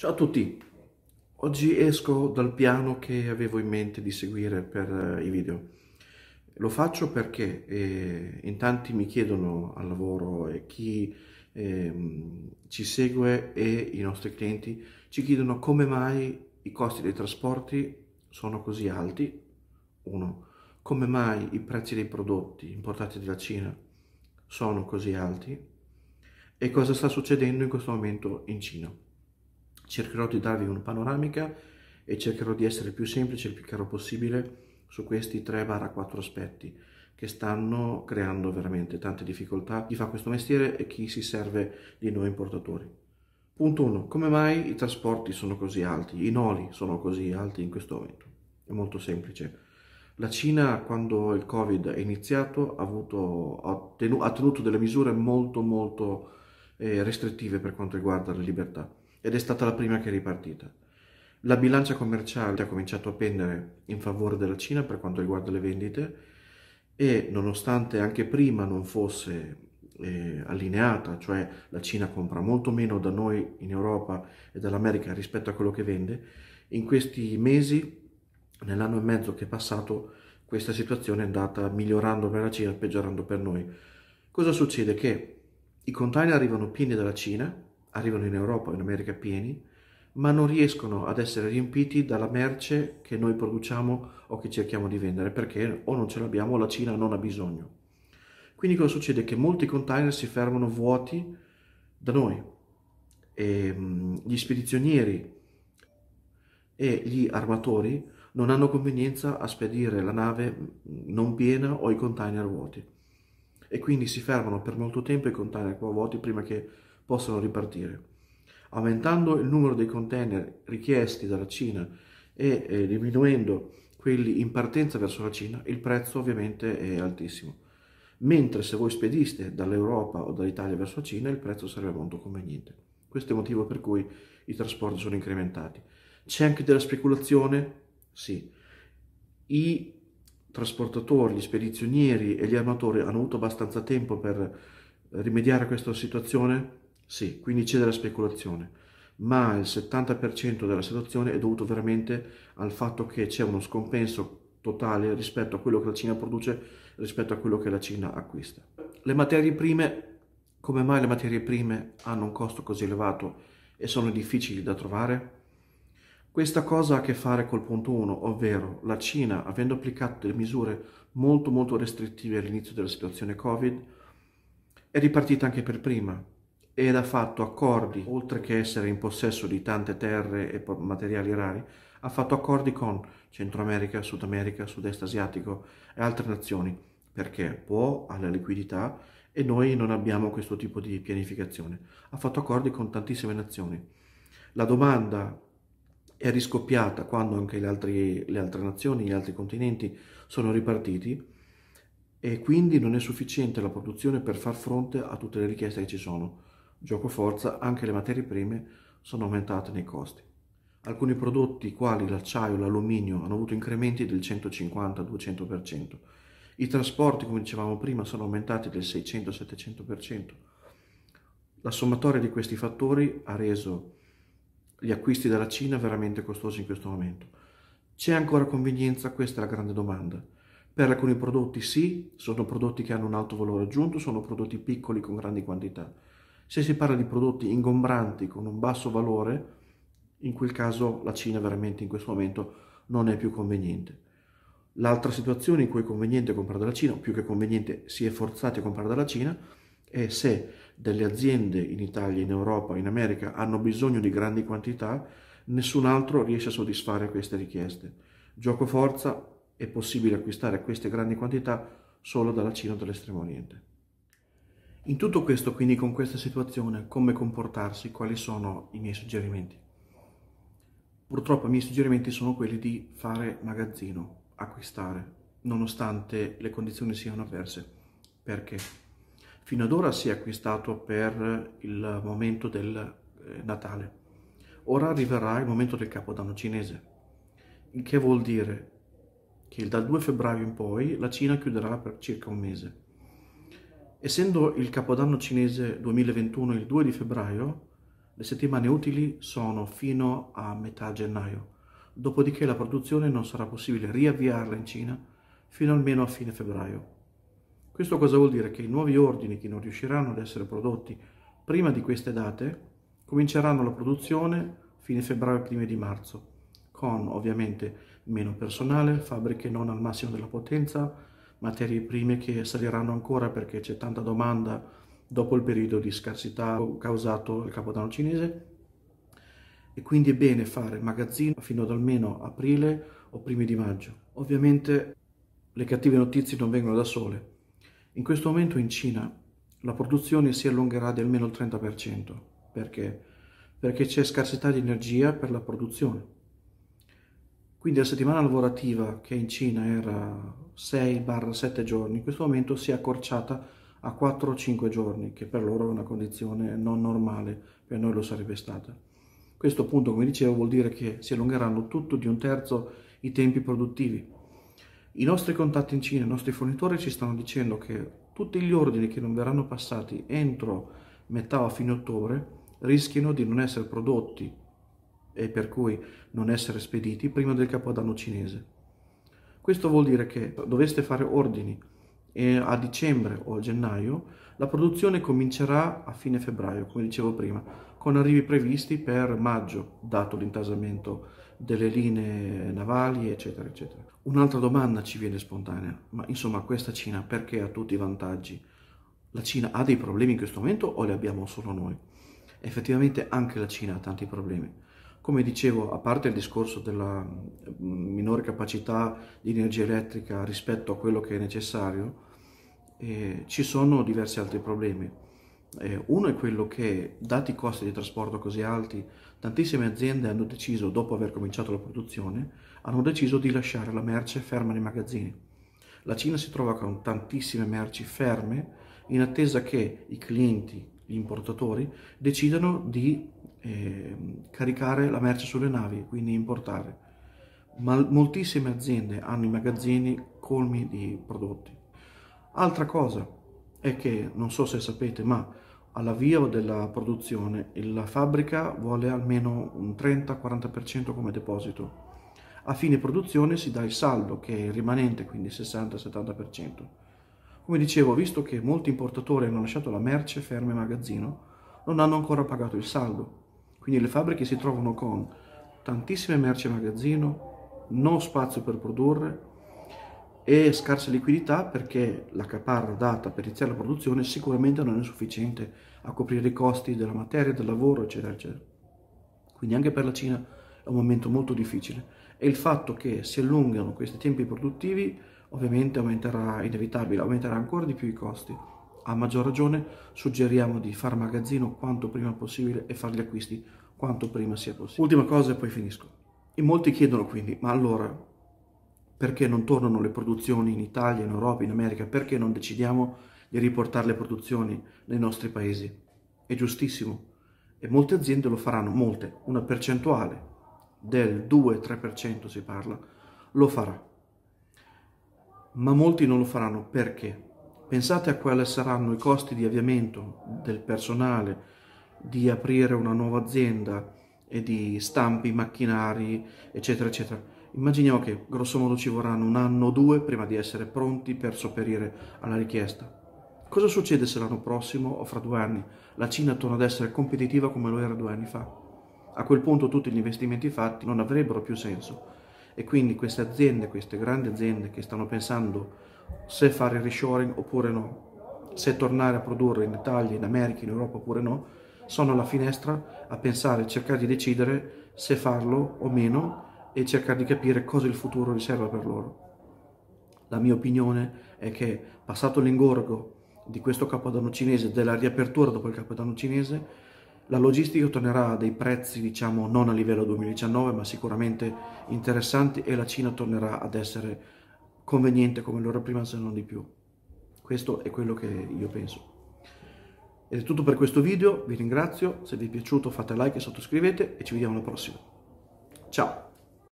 Ciao a tutti! Oggi esco dal piano che avevo in mente di seguire per eh, i video. Lo faccio perché eh, in tanti mi chiedono al lavoro e chi eh, ci segue e i nostri clienti ci chiedono come mai i costi dei trasporti sono così alti, uno, come mai i prezzi dei prodotti importati dalla Cina sono così alti e cosa sta succedendo in questo momento in Cina cercherò di darvi una panoramica e cercherò di essere il più semplice e il più chiaro possibile su questi 3-4 aspetti che stanno creando veramente tante difficoltà chi fa questo mestiere e chi si serve di noi importatori. Punto 1. Come mai i trasporti sono così alti? I noli sono così alti in questo momento? È molto semplice. La Cina, quando il Covid è iniziato, ha, avuto, tenuto, ha tenuto delle misure molto molto eh, restrittive per quanto riguarda le libertà ed è stata la prima che è ripartita. La bilancia commerciale ha cominciato a pendere in favore della Cina per quanto riguarda le vendite e nonostante anche prima non fosse eh, allineata, cioè la Cina compra molto meno da noi in Europa e dall'America rispetto a quello che vende, in questi mesi, nell'anno e mezzo che è passato, questa situazione è andata migliorando per la Cina, peggiorando per noi. Cosa succede? Che i container arrivano pieni dalla Cina, arrivano in Europa o in America pieni, ma non riescono ad essere riempiti dalla merce che noi produciamo o che cerchiamo di vendere perché o non ce l'abbiamo o la Cina non ha bisogno. Quindi cosa succede? Che molti container si fermano vuoti da noi e mm, gli spedizionieri e gli armatori non hanno convenienza a spedire la nave mm, non piena o i container vuoti e quindi si fermano per molto tempo i container qua vuoti prima che possano ripartire. Aumentando il numero dei container richiesti dalla Cina e eh, diminuendo quelli in partenza verso la Cina, il prezzo ovviamente è altissimo. Mentre se voi spediste dall'Europa o dall'Italia verso la Cina, il prezzo sarebbe molto conveniente. Questo è il motivo per cui i trasporti sono incrementati. C'è anche della speculazione? Sì. I trasportatori, gli spedizionieri e gli armatori hanno avuto abbastanza tempo per rimediare a questa situazione? Sì, quindi c'è della speculazione, ma il 70% della situazione è dovuto veramente al fatto che c'è uno scompenso totale rispetto a quello che la Cina produce, rispetto a quello che la Cina acquista. Le materie prime, come mai le materie prime hanno un costo così elevato e sono difficili da trovare? Questa cosa ha a che fare col punto 1, ovvero la Cina, avendo applicato delle misure molto molto restrittive all'inizio della situazione Covid, è ripartita anche per prima, ed ha fatto accordi, oltre che essere in possesso di tante terre e materiali rari, ha fatto accordi con Centro America, Sud America, Sud-Est asiatico e altre nazioni, perché può, ha la liquidità e noi non abbiamo questo tipo di pianificazione. Ha fatto accordi con tantissime nazioni. La domanda è riscoppiata quando anche le altre, le altre nazioni, gli altri continenti sono ripartiti e quindi non è sufficiente la produzione per far fronte a tutte le richieste che ci sono Gioco forza, anche le materie prime sono aumentate nei costi. Alcuni prodotti, quali l'acciaio e l'alluminio, hanno avuto incrementi del 150-200%. I trasporti, come dicevamo prima, sono aumentati del 600-700%. La sommatoria di questi fattori ha reso gli acquisti dalla Cina veramente costosi in questo momento. C'è ancora convenienza? Questa è la grande domanda. Per alcuni prodotti sì, sono prodotti che hanno un alto valore aggiunto, sono prodotti piccoli con grandi quantità se si parla di prodotti ingombranti con un basso valore, in quel caso la Cina veramente in questo momento non è più conveniente. L'altra situazione in cui è conveniente comprare dalla Cina, o più che conveniente si è forzati a comprare dalla Cina, è se delle aziende in Italia, in Europa, in America hanno bisogno di grandi quantità, nessun altro riesce a soddisfare queste richieste. Gioco forza è possibile acquistare queste grandi quantità solo dalla Cina o dall'estremo oriente. In tutto questo, quindi con questa situazione, come comportarsi, quali sono i miei suggerimenti? Purtroppo i miei suggerimenti sono quelli di fare magazzino, acquistare, nonostante le condizioni siano avverse. Perché? Fino ad ora si è acquistato per il momento del eh, Natale. Ora arriverà il momento del Capodanno cinese, il che vuol dire che dal 2 febbraio in poi la Cina chiuderà per circa un mese Essendo il capodanno cinese 2021 il 2 di febbraio, le settimane utili sono fino a metà gennaio, dopodiché la produzione non sarà possibile riavviarla in Cina fino almeno a fine febbraio. Questo cosa vuol dire? Che i nuovi ordini che non riusciranno ad essere prodotti prima di queste date cominceranno la produzione fine febbraio e primi di marzo, con ovviamente meno personale, fabbriche non al massimo della potenza, materie prime che saliranno ancora perché c'è tanta domanda dopo il periodo di scarsità causato dal capodanno cinese e quindi è bene fare magazzino fino ad almeno aprile o primi di maggio. Ovviamente le cattive notizie non vengono da sole. In questo momento in Cina la produzione si allungherà di almeno il 30% perché perché c'è scarsità di energia per la produzione. Quindi la settimana lavorativa che in Cina era 6-7 giorni, in questo momento si è accorciata a 4-5 giorni, che per loro è una condizione non normale, per noi lo sarebbe stata. Questo appunto, come dicevo, vuol dire che si allungheranno tutto di un terzo i tempi produttivi. I nostri contatti in Cina, i nostri fornitori ci stanno dicendo che tutti gli ordini che non verranno passati entro metà o fine ottobre rischiano di non essere prodotti e per cui non essere spediti prima del capodanno cinese. Questo vuol dire che doveste fare ordini e a dicembre o a gennaio la produzione comincerà a fine febbraio, come dicevo prima, con arrivi previsti per maggio, dato l'intasamento delle linee navali, eccetera, eccetera. Un'altra domanda ci viene spontanea, ma insomma questa Cina perché ha tutti i vantaggi? La Cina ha dei problemi in questo momento o li abbiamo solo noi? Effettivamente anche la Cina ha tanti problemi come dicevo, a parte il discorso della mm, minore capacità di energia elettrica rispetto a quello che è necessario, eh, ci sono diversi altri problemi. Eh, uno è quello che, dati i costi di trasporto così alti, tantissime aziende hanno deciso, dopo aver cominciato la produzione, hanno deciso di lasciare la merce ferma nei magazzini. La Cina si trova con tantissime merci ferme in attesa che i clienti, gli importatori, decidano di eh, caricare la merce sulle navi, quindi importare. Ma moltissime aziende hanno i magazzini colmi di prodotti. Altra cosa è che, non so se sapete, ma all'avvio della produzione la fabbrica vuole almeno un 30-40% come deposito. A fine produzione si dà il saldo che è il rimanente, quindi 60-70%. Come dicevo, visto che molti importatori hanno lasciato la merce ferma in magazzino, non hanno ancora pagato il saldo. Quindi le fabbriche si trovano con tantissime merci in magazzino, non spazio per produrre e scarsa liquidità perché la caparra data per iniziare la produzione sicuramente non è sufficiente a coprire i costi della materia, del lavoro, eccetera, eccetera. Quindi anche per la Cina è un momento molto difficile e il fatto che si allungano questi tempi produttivi ovviamente aumenterà, inevitabile, aumenterà ancora di più i costi a maggior ragione suggeriamo di far magazzino quanto prima possibile e fare gli acquisti quanto prima sia possibile. Ultima cosa e poi finisco. In molti chiedono quindi, ma allora perché non tornano le produzioni in Italia, in Europa, in America? Perché non decidiamo di riportare le produzioni nei nostri paesi? È giustissimo. E molte aziende lo faranno, molte, una percentuale del 2-3% si parla, lo farà. Ma molti non lo faranno perché? Pensate a quali saranno i costi di avviamento del personale, di aprire una nuova azienda e di stampi, macchinari, eccetera, eccetera. Immaginiamo che grossomodo ci vorranno un anno o due prima di essere pronti per sopperire alla richiesta. Cosa succede se l'anno prossimo o fra due anni la Cina torna ad essere competitiva come lo era due anni fa? A quel punto tutti gli investimenti fatti non avrebbero più senso e quindi queste aziende, queste grandi aziende che stanno pensando se fare il reshoring oppure no, se tornare a produrre in Italia, in America, in Europa oppure no, sono alla finestra a pensare, cercare di decidere se farlo o meno e cercare di capire cosa il futuro riserva per loro. La mia opinione è che passato l'ingorgo di questo capodanno cinese, della riapertura dopo il capodanno cinese, la logistica tornerà a dei prezzi, diciamo, non a livello 2019, ma sicuramente interessanti e la Cina tornerà ad essere conveniente come loro prima se non di più. Questo è quello che io penso. Ed è tutto per questo video, vi ringrazio, se vi è piaciuto fate like e sottoscrivete e ci vediamo alla prossima. Ciao!